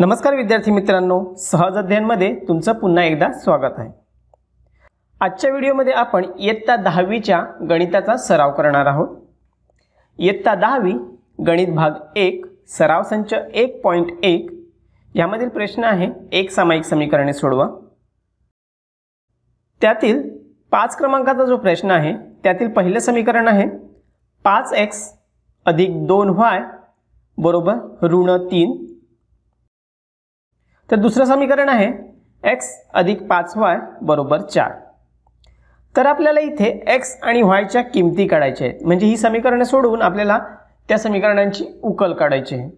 नमस्कार विद्यार्थी मित्रांनो सहज अध्ययनमध्ये तुमचं पुन्हा एकदा स्वागत आहे आजच्या व्हिडिओमध्ये आपण इयत्ता दहावीच्या गणिताचा सराव करणार आहोत इयत्ता दहावी गणित भाग एक सराव संच एक पॉईंट एक यामधील प्रश्न आहे एक सामायिक समीकरणे सोडवा त्यातील पाच क्रमांकाचा जो प्रश्न आहे त्यातील पहिलं समीकरण आहे पाच एक्स अधिक दोन व्हाय बरोबर ऋण तीन तर दुसरं समीकरण आहे एक्स अधिक पाच वाय बरोबर चार तर आपल्याला इथे एक्स आणि वायच्या किमती काढायच्या आहेत म्हणजे ही समीकरणं सोडवून आपल्याला त्या समीकरणांची उकल काढायची आहे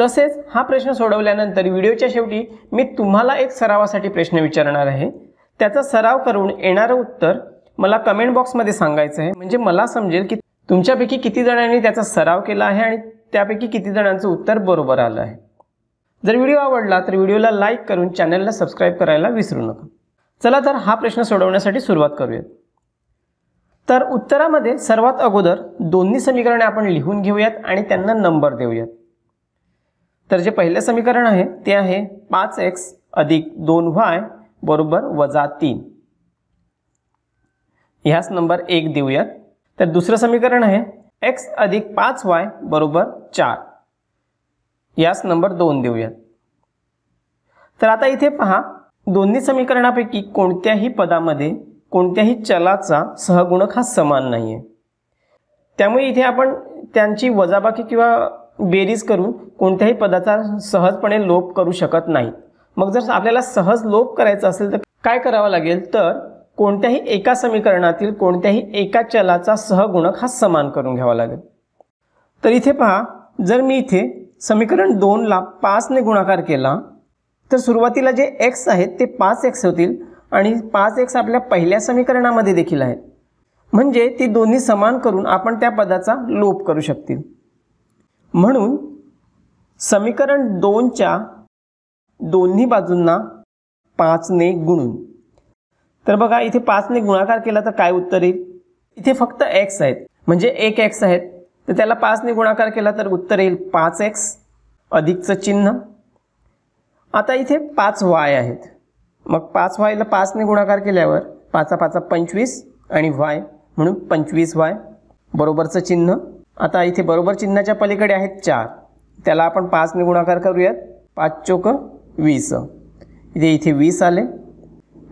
तसेच हा प्रश्न सोडवल्यानंतर व्हिडिओच्या शेवटी मी तुम्हाला एक सरावासाठी प्रश्न विचारणार आहे त्याचा सराव करून येणारं उत्तर मला कमेंट बॉक्समध्ये सांगायचं आहे म्हणजे मला समजेल की तुमच्यापैकी किती जणांनी त्याचा सराव केला आहे आणि त्यापैकी किती जणांचं उत्तर बरोबर आलं आहे जर व्हिडिओ आवडला तर व्हिडिओला लाईक करून चॅनलला सबस्क्राईब करायला विसरू नका चला तर हा प्रश्न सोडवण्यासाठी सुरुवात करूयात तर उत्तरामध्ये सर्वात अगोदर दोन्ही समीकरणे आपण लिहून घेऊयात आणि त्यांना नंबर देऊयात तर जे पहिले समीकरण आहे ते आहे पाच एक्स अधिक दोन वाय बरोबर वजा तीन ह्याच नंबर एक देऊयात तर दुसरं समीकरण आहे एक्स अधिक पाच वाय बरोबर चार यास नंबर दोन देऊयात तर आता इथे पहा दोन्ही समीकरणापैकी कोणत्याही पदामध्ये कोणत्याही चलाचा सहगुणक हा समान नाही आहे त्यामुळे इथे आपण त्यांची वजाबाकी किंवा बेरीज करून कोणत्याही पदाचा सहजपणे लोप करू शकत नाही मग जर आपल्याला सहज लोप करायचा असेल तर काय करावं लागेल तर कोणत्याही एका समीकरणातील कोणत्याही एका चलाचा सहगुणक हा समान करून घ्यावा लागेल तर इथे पहा जर मी इथे समीकरण दोनला पाचने गुणाकार केला तर सुरुवातीला जे एक्स आहेत ते पाच एक्स होतील आणि पाच एक्स आपल्या पहिल्या समीकरणामध्ये देखील आहेत म्हणजे ती दोन्ही समान करून आपण त्या पदाचा लोप करू शकतील म्हणून समीकरण दोनच्या दोन्ही बाजूंना पाचने गुणून तर बघा इथे पाचने गुणाकार केला तर काय उत्तर येईल इथे फक्त एक्स आहेत म्हणजे एक एक्स आहेत तर त्याला पाचने गुणाकार केला तर उत्तर येईल पाच एक्स अधिकचं चिन्ह आता इथे पाच वाय आहेत मग पाच वायला पाचने गुणाकार केल्यावर पाचा पाचा पंचवीस आणि वाय म्हणून पंचवीस वाय बरोबरचं चिन्ह आता इथे बरोबर चिन्हाच्या पलीकडे आहेत चार त्याला आपण पाचने गुणाकार करूयात पाच चोक वीस इथे इथे वीस आले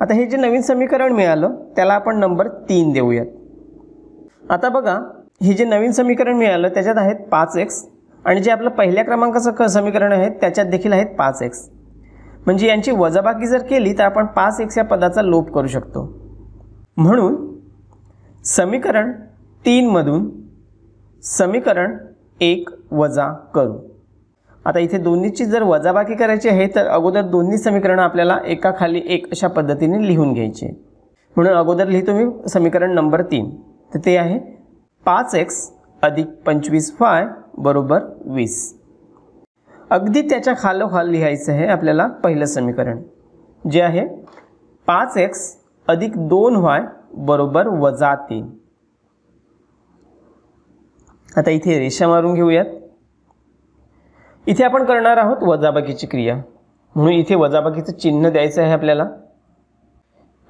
आता हे जे नवीन समीकरण मिळालं त्याला आपण नंबर तीन देऊयात आता बघा हे जे नवीन समीकरण मिळालं त्याच्यात आहेत पाच एक्स आणि जे आपलं पहिल्या क्रमांकाचं क समीकरण आहे त्याच्यात देखील आहेत पाच एक्स म्हणजे यांची वजाबाकी जर केली तर आपण पाच एक्स या पदाचा लोप करू शकतो म्हणून समीकरण तीनमधून समीकरण एक वजा करू आता इथे दोन्हीची जर वजाबाकी करायची आहे तर अगोदर दोन्ही समीकरणं आपल्याला एका खाली एक अशा पद्धतीने लिहून घ्यायची म्हणून अगोदर लिहितो मी समीकरण नंबर तीन तर ते आहे पाच एक्स अधिक पंचवीस वाय बरोबर वीस अगदी त्याच्या खालोखाल लिहायचं आहे आपल्याला पहिलं समीकरण जे आहे पाच एक्स अधिक दोन वाय बरोबर वजा तीन आता इथे रेषा मारून घेऊयात इथे आपण करणार आहोत वजाबाकीची क्रिया म्हणून इथे वजाबाकीचं चिन्ह द्यायचं आहे आपल्याला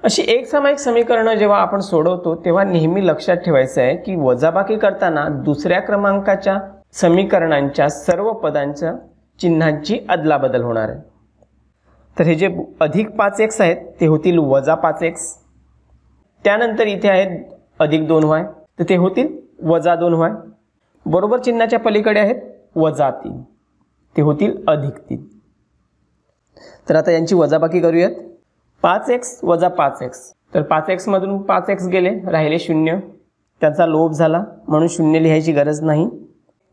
अशी एकसामायिक समीकरणं जेव्हा आपण सोडवतो तेव्हा नेहमी लक्षात ठेवायचं आहे की वजाबाकी करताना दुसऱ्या क्रमांकाच्या समीकरणांच्या सर्व पदांच्या चिन्हांची अदलाबदल होणार आहे तर हे जे अधिक पाच एक्स आहेत ते होतील वजा पाच एक्स त्यानंतर इथे आहेत अधिक दोन वाय तर ते होतील वजा दोन वाय बरोबर चिन्हाच्या पलीकडे आहेत वजा तीन ते होतील अधिक तीन तर आता यांची वजाबाकी करूयात पाच एक्स वजा पाच एक्स तर पाच एक्समधून पाच एक्स गेले राहिले शून्य त्याचा लोभ झाला म्हणून शून्य लिहायची गरज नाही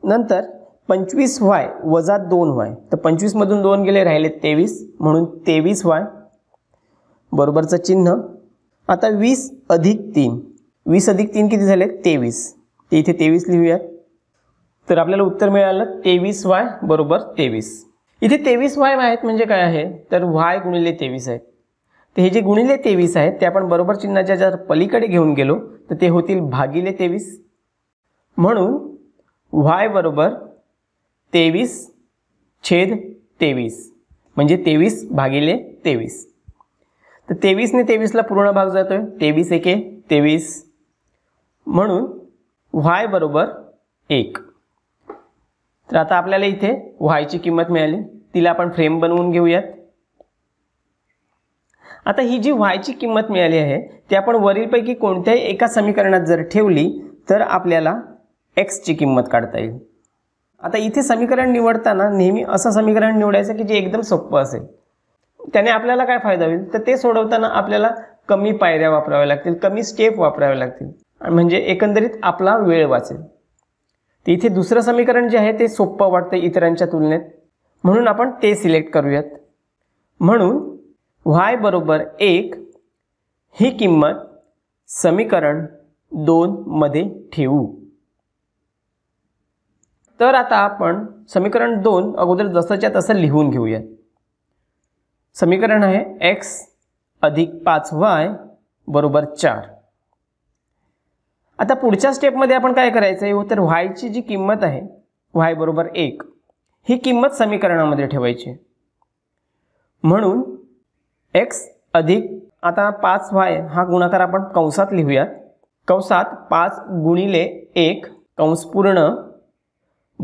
नंतर पंचवीस वाय वजा दोन वाय तर पंचवीसमधून दोन गेले राहिले तेवीस म्हणून तेवीस वाय बरोबरचं चिन्ह आता वीस अधिक तीन वीस अधिक तीन किती झाले तेवीस ते इथे तेवीस लिहूयात तर आपल्याला उत्तर मिळालं तेवीस वाय बरोबर तेवीस इथे तेवीस वाय आहेत म्हणजे काय आहे तर वाय गुणिले तेवीस आहेत तर हे जे गुणिले तेवीस आहेत ते आपण बरोबर चिन्हाच्या जर पलीकडे घेऊन गेलो तर ते होतील भागिले तेवीस म्हणून व्हाय बरोबर तेवीस छेद तेवीस म्हणजे तेवीस भागिले तेवीस तर तेवीसने तेवीसला पूर्ण भाग जातो आहे तेवीस एके तेवीस म्हणून व्हाय बरोबर एक तर आता आपल्याला इथे व्हायची किंमत मिळाली तिला आपण फ्रेम बनवून घेऊयात आता ही जी व्हायची किंमत मिळाली आहे ती आपण वरीलपैकी कोणत्याही एका समीकरणात जर ठेवली तर आपल्याला एक्सची किंमत काढता येईल आता इथे समीकरण निवडताना नेहमी असं समीकरण निवडायचं की जे एकदम सोपं असेल त्याने आपल्याला काय फायदा होईल तर ते सोडवताना आपल्याला कमी पायऱ्या वापराव्या लागतील कमी स्टेप वापराव्या लागतील म्हणजे एकंदरीत आपला वेळ वाचेल तर इथे दुसरं समीकरण जे आहे ते सोपं वाटतं इतरांच्या तुलनेत म्हणून आपण ते सिलेक्ट करूयात म्हणून व्हाय बरोबर एक ही किंमत समीकरण दोनमध्ये ठेवू तर आता आपण समीकरण दोन अगोदर जसंच्या तसं लिहून घेऊया समीकरण आहे एक्स अधिक पाच वाय बरोबर चार आता पुढच्या स्टेपमध्ये आपण काय करायचं आहे तर व्हायची जी किंमत आहे व्हाय बरोबर एक ही किंमत समीकरणामध्ये ठेवायची म्हणून एक्स अधिक आता पाच वाय हा गुणाकार आपण कंसात लिहूयात कंसात पाच गुणिले एक कंस पूर्ण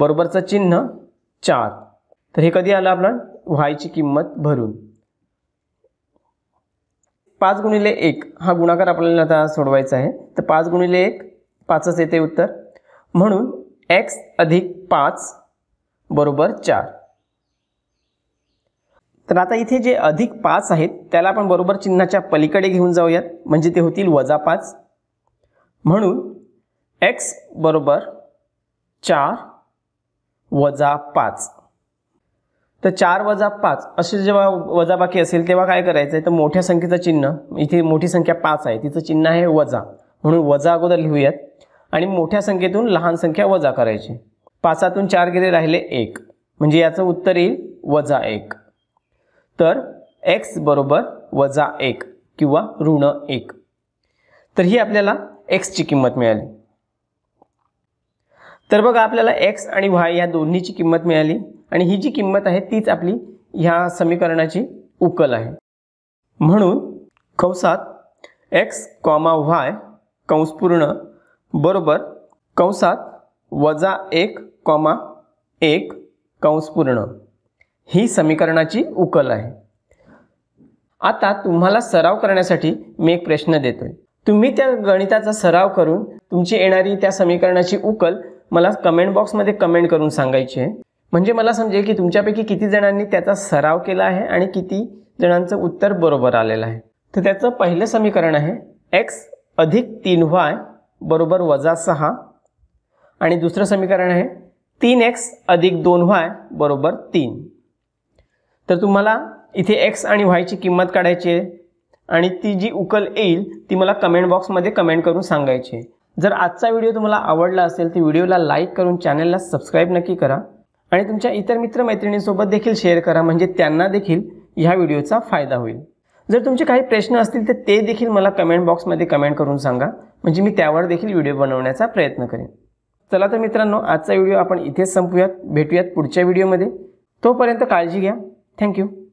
बरोबरचं चिन्ह चार तर हे कधी आलं आपलं व्हायची किंमत भरून पाच गुणिले एक हा गुणाकार आपल्याला आता सोडवायचा आहे तर पाच गुणिले एक पाचच येते उत्तर म्हणून एक्स अधिक पाच बरोबर चार तर आता इथे जे अधिक पाच आहेत त्याला आपण बरोबर चिन्हाच्या पलीकडे घेऊन जाऊयात म्हणजे ते होतील वजा पाच म्हणून एक्स बरोबर चार वजा पाच तर चार वजा पाच असे जेव्हा वजाबाकी असेल तेव्हा काय करायचं आहे तर मोठ्या संख्येचं चिन्ह इथे मोठी संख्या पाच आहे तिचं चिन्ह आहे वजा म्हणून वजा अगोदर लिहूयात आणि मोठ्या संख्येतून लहान संख्या वजा करायची पाचातून चार गेले राहिले एक म्हणजे याचं उत्तर येईल वजा एक तर एक्स बरोबर वजा एक किंवा ऋण एक तर ही आपल्याला एक्सची किंमत मिळाली तर बघा आपल्याला एक्स आणि वाय या दोन्हीची किंमत मिळाली आणि ही जी किंमत आहे तीच आपली ह्या समीकरणाची उकल आहे म्हणून कंसात एक्स कॉमा व्हाय कंसपूर्ण बरोबर कंसात वजा एक कॉमा एक कंसपूर्ण ही समीकरणाची उकल आहे आता तुम्हाला सराव करण्यासाठी मी एक प्रश्न देतोय तुम्ही त्या गणिताचा सराव करून तुमची येणारी त्या समीकरणाची उकल मला कमेंट बॉक्समध्ये कमेंट करून सांगायची आहे म्हणजे मला समजेल की तुमच्यापैकी किती जणांनी त्याचा सराव केला आहे आणि किती जणांचं उत्तर बरोबर आलेलं आहे तर त्याचं पहिलं समीकरण आहे एक्स अधिक तीन वाय बरोबर वजा सहा आणि दुसरं समीकरण आहे तीन एक्स अधिक दोन वाय बरोबर तीन तर तुम्हाला इथे एक्स आणि वायची किंमत काढायची आहे आणि ती जी उकल येईल ती मला कमेंट बॉक्समध्ये कमेंट करून सांगायची आहे जर आजचा व्हिडिओ तुम्हाला आवडला असेल तर व्हिडिओला लाईक करून चॅनलला सबस्क्राईब नक्की करा आणि तुमच्या इतर मित्रमैत्रिणींसोबत देखील शेअर करा म्हणजे त्यांना देखील ह्या व्हिडिओचा फायदा होईल जर तुमचे काही प्रश्न असतील तर ते देखील मला कमेंट बॉक्समध्ये कमेंट करून सांगा म्हणजे मी त्यावर देखील व्हिडिओ बनवण्याचा प्रयत्न करेन चला तर मित्रांनो आजचा व्हिडिओ आपण इथेच संपूयात भेटूयात पुढच्या व्हिडिओमध्ये तोपर्यंत काळजी घ्या Thank you.